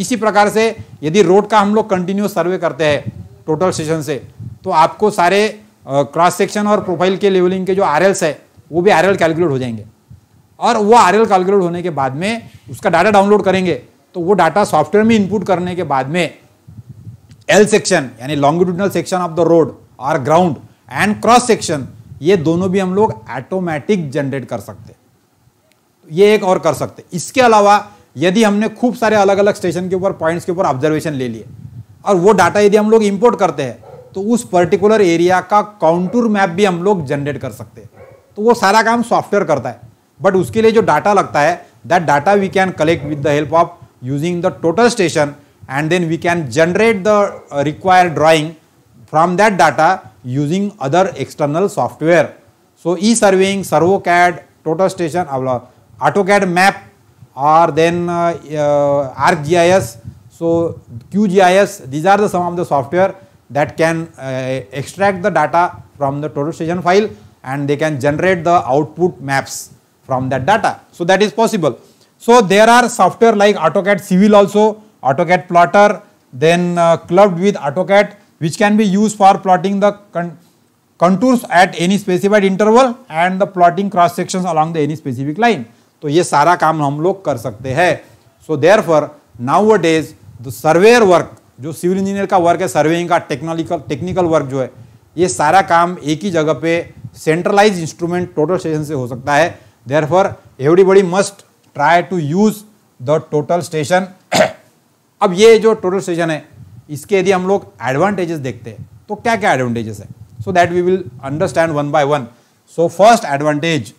इसी प्रकार से यदि रोड का हम लोग कंटिन्यूस सर्वे करते हैं टोटल स्टेशन से तो आपको सारे क्रॉस सेक्शन और प्रोफाइल के लेवलिंग के जो आर है वो भी आर कैलकुलेट हो जाएंगे और वो आर कैलकुलेट होने के बाद में उसका डाटा डाउनलोड करेंगे तो वो डाटा सॉफ्टवेयर में इनपुट करने के बाद में एल सेक्शन यानी longitudinal section of the road और ग्राउंड एंड क्रॉस सेक्शन ये दोनों भी हम लोग ऑटोमेटिक जनरेट कर सकते ये एक और कर सकते इसके अलावा यदि हमने खूब सारे अलग अलग स्टेशन के ऊपर पॉइंट्स के ऊपर ऑब्जर्वेशन ले लिए और वो डाटा यदि हम लोग इंपोर्ट करते हैं तो उस पर्टिकुलर एरिया का काउंटूर मैप भी हम लोग जनरेट कर सकते हैं तो वो सारा काम सॉफ्टवेयर करता है बट उसके लिए जो डाटा लगता है that data we can collect with the help of using the total station and then we can generate the required drawing from that data using other external software so e serving servo CAD total station AutoCAD map और then R G I S so Q G I S these are the some of the software that can uh, extract the data from the total station file and they can generate the output maps from that data. So that is possible. So there are software like AutoCAD Civil also, AutoCAD Plotter, then uh, clubbed with AutoCAD which can be used for plotting the con contours at any specified interval and the plotting cross sections along the any specific line. to ye sara kaam hum log kar sakte hai so therefore nowadays the surveyor work जो civil engineer का work है surveying का technological technical work जो है ये सारा काम एक ही जगह पे सेंट्रलाइज इंस्ट्रूमेंट टोटल स्टेशन से हो सकता है therefore everybody must try to use the total station अब ये जो टोटल स्टेशन है इसके यदि हम लोग एडवांटेजेस देखते हैं तो क्या क्या एडवांटेजेस है so that we will understand one by one so first advantage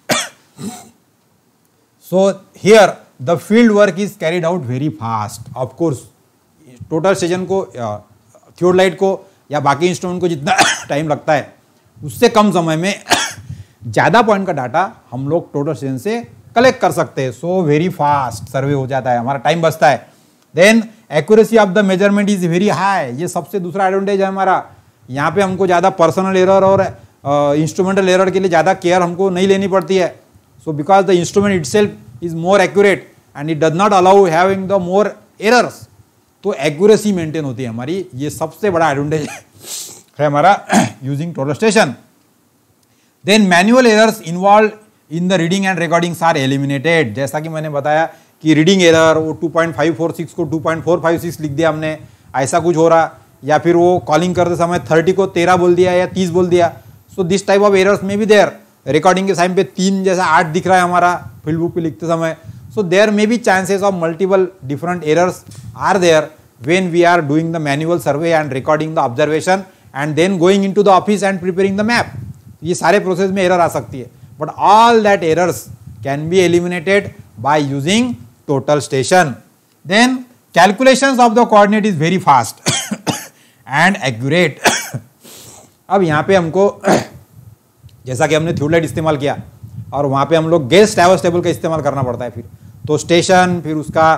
so here the field work is carried out very fast of course total station को लाइट को या बाकी इंस्ट्रूमेंट को जितना <coughs> टाइम लगता है उससे कम समय में <coughs> ज़्यादा पॉइंट का डाटा हम लोग टोटल सेजन से कलेक्ट कर सकते हैं सो वेरी फास्ट सर्वे हो जाता है हमारा टाइम बचता है then accuracy of the measurement is very high ये सबसे दूसरा एडवांटेज है हमारा यहाँ पे हमको ज़्यादा पर्सनल एरर और इंस्ट्रूमेंटल एरर के लिए ज़्यादा केयर हमको नहीं लेनी पड़ती है so because the instrument itself is more accurate and it does not allow having the more errors तो एक्यूरेसी मेंटेन होती है हमारी ये सबसे बड़ा एडवांटेज है हमारा using total station then manual errors involve in the reading and recordings are eliminated जैसा कि मैंने बताया कि रीडिंग एरर वो 2.546 को 2.456 लिख दिया हमने ऐसा कुछ हो रहा या फिर वो कॉलिंग करते समय 30 को 13 बोल दिया या 30 बोल दिया so this type of errors में भी देर रिकॉर्डिंग के टाइम पे तीन जैसा आठ दिख रहा है हमारा फील्ड बुक पे लिखते समय So there may be chances of multiple different errors are there when we are doing the manual survey and recording the observation and then going into the office and preparing the map. ye sare process mein error aa sakti hai but all that errors can be eliminated by using total station then calculations of the coordinate is very fast and accurate अब यहाँ पे हमको जैसा कि हमने थ्यूलाइट इस्तेमाल किया और वहाँ पे हम लोग गेस टाइवर्स टेबल का इस्तेमाल करना पड़ता है फिर तो स्टेशन फिर उसका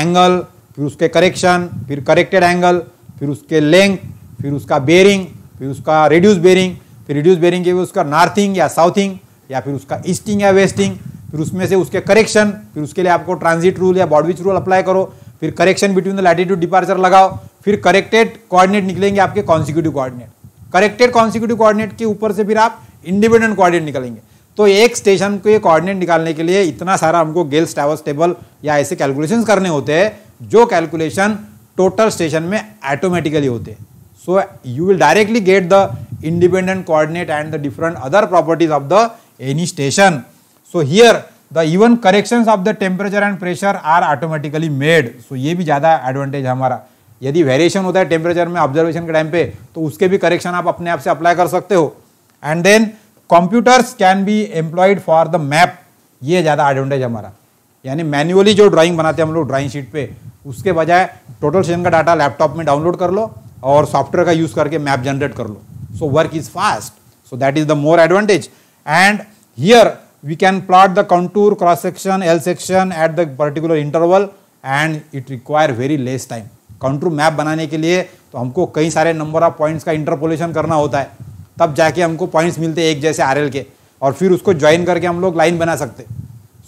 एंगल फिर उसके करेक्शन फिर करेक्टेड एंगल फिर उसके लेंथ फिर उसका बेरिंग फिर उसका रिड्यूस बेरिंग फिर रिड्यूस बेरिंग के उसका नॉर्थिंग या साउथिंग या फिर उसका ईस्टिंग या वेस्टिंग फिर उसमें से उसके करेक्शन फिर उसके लिए आपको ट्रांजिट रूल या बॉडविच रूल अप्लाई करो फिर correction between the latitude departure लगाओ फिर करेक्टेड कोऑर्डिनेट निकलेंगे आपके consecutive coordinate corrected consecutive coordinate के ऊपर से फिर आप इंडिपेंडेंट कोऑर्डिनेट निकलेंगे तो एक स्टेशन के कोऑर्डिनेट निकालने के लिए इतना सारा हमको गेल्स टावर्स टेबल या ऐसे कैलकुलेशंस करने होते हैं जो कैलकुलेशन टोटल स्टेशन में ऑटोमेटिकली होते हैं so you will directly get the independent coordinate and the different other properties of the any station so here the even correction of the temperature and pressure are automatically made so ये भी ज़्यादा advantage है हमारा यदि variation होता है temperature में observation के टाइम पे तो उसके भी करेक्शन आप अपने आप से अप्लाई कर सकते हो and then computers can be employed for the map ये ज़्यादा एडवांटेज हमारा यानी मैन्युअली जो ड्राइंग बनाते हैं हम लोग ड्राइंग शीट पे उसके बजाय टोटल सेशन का डाटा लैपटॉप में डाउनलोड कर लो और सॉफ्टवेयर का यूज़ करके मैप जनरेट कर लो so work is fast so that is the more advantage and here we can plot the contour cross section L section at the particular interval and it require very less time contour map बनाने के लिए तो हमको कई सारे number of points का interpolation करना होता है तब जाके हमको पॉइंट्स मिलते एक जैसे आर के और फिर उसको ज्वाइन करके हम लोग लाइन बना सकते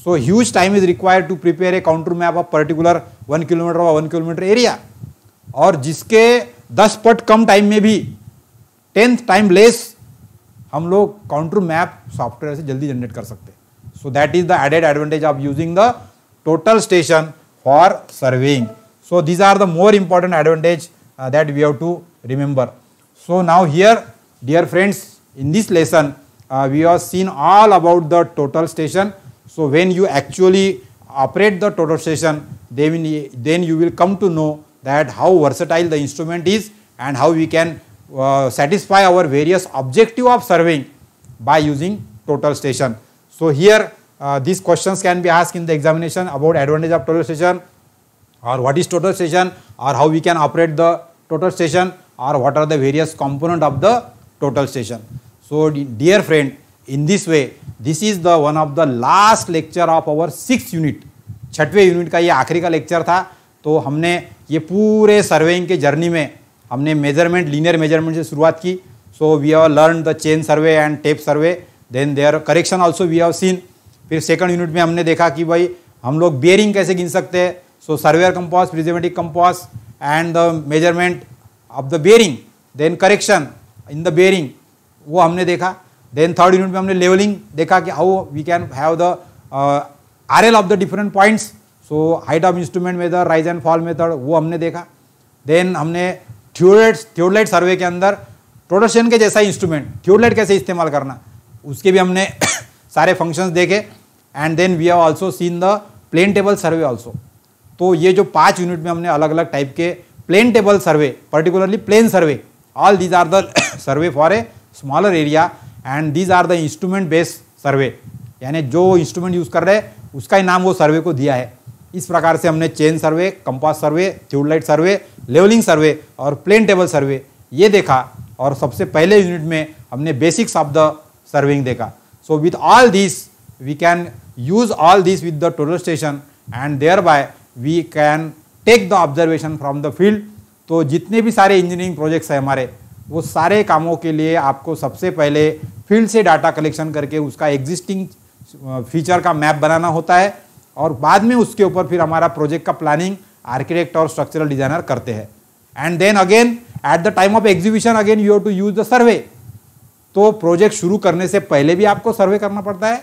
so huge time is required to prepare a counter map of particular one kilometre one kilometre area और जिसके दस पट कम टाइम में भी टेंथ टाइम लेस हम लोग काउंटर मैप सॉफ्टवेयर से जल्दी जनरेट कर सकते so that is the added advantage of using the total station for serving so these are the more important advantage that we have to remember so now here Dear friends, in this lesson, uh, we have seen all about the total station. So, when you actually operate the total station, then, then you will come to know that how versatile the instrument is and how we can uh, satisfy our various objective of surveying by using total station. So, here uh, these questions can be asked in the examination about advantage of total station or what is total station or how we can operate the total station or what are the various component of the total station. So dear friend, in this way, this is the one of the last lecture of our sixth unit. छठवें unit का ये आखिरी का lecture था तो हमने ये पूरे सर्वेइंग के जर्नी में हमने मेजरमेंट लीनियर मेजरमेंट से शुरुआत की so we have learn the chain survey and tape survey then there correction also we have seen फिर सेकंड यूनिट में हमने देखा कि भाई हम लोग बेयरिंग कैसे गिन सकते हैं so surveyor compass prismatic compass and the measurement of the bearing then correction in the bearing वो हमने देखा देन थर्ड यूनिट में हमने लेवलिंग देखा कि how we can have the R L of the different points so height of instrument method rise and fall method वो हमने देखा देन हमने थ्योरेट थ्योरलाइट सर्वे के अंदर प्रोडक्शन के जैसा इंस्ट्रूमेंट थ्योरलाइट कैसे इस्तेमाल करना उसके भी हमने <coughs> सारे फंक्शंस देखे and then we have also seen the plane table survey also तो ये जो पाँच यूनिट में हमने अलग अलग टाइप के plane table survey particularly plane survey All these are the <coughs> survey for a smaller area and these are the instrument based survey यानी जो इंस्ट्रूमेंट यूज़ कर रहे uska उसका ही नाम वो सर्वे को दिया है इस प्रकार से हमने chain survey compass survey tubelight survey levelling survey और प्लेन टेबल सर्वे ये देखा और सबसे पहले यूनिट में हमने बेसिक्स ऑफ द सर्विंग देखा so with all this we can use all this with the total station and thereby we can take the observation from the field तो जितने भी सारे इंजीनियरिंग प्रोजेक्ट्स हैं हमारे वो सारे कामों के लिए आपको सबसे पहले फील्ड से डाटा कलेक्शन करके उसका एग्जिस्टिंग फीचर का मैप बनाना होता है और बाद में उसके ऊपर फिर हमारा प्रोजेक्ट का प्लानिंग आर्किटेक्ट और स्ट्रक्चरल डिजाइनर करते हैं and then again at the time of exhibition again you have to use the survey तो प्रोजेक्ट शुरू करने से पहले भी आपको सर्वे करना पड़ता है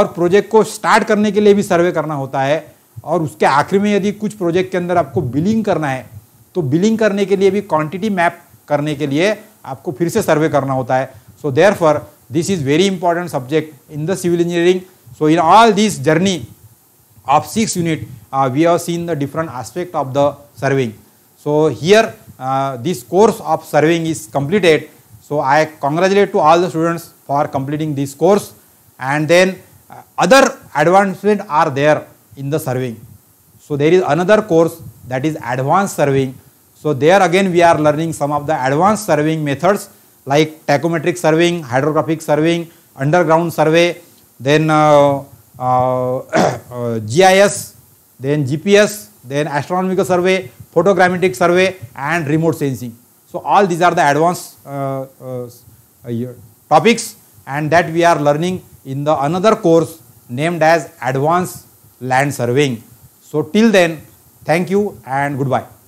और प्रोजेक्ट को स्टार्ट करने के लिए भी सर्वे करना होता है और उसके आखिर में यदि कुछ प्रोजेक्ट के अंदर आपको बिलिंग करना है तो बिलिंग करने के लिए भी क्वांटिटी मैप करने के लिए आपको फिर से सर्वे करना होता है so therefore this is very important subject in the civil engineering so in all this journey of six unit we have seen the different aspect of the serving so here this course of serving is completed so I congratulate to all the students for completing this course and then other advancement are there in the serving so there is another course that is advanced surveying. So there again we are learning some of the advanced surveying methods like tachometric surveying, hydrographic surveying, underground survey, then uh, uh, GIS, <coughs> uh, then GPS, then astronomical survey, photogrammetric survey and remote sensing. So all these are the advanced uh, uh, topics and that we are learning in the another course named as advanced land surveying. So till then Thank you and goodbye.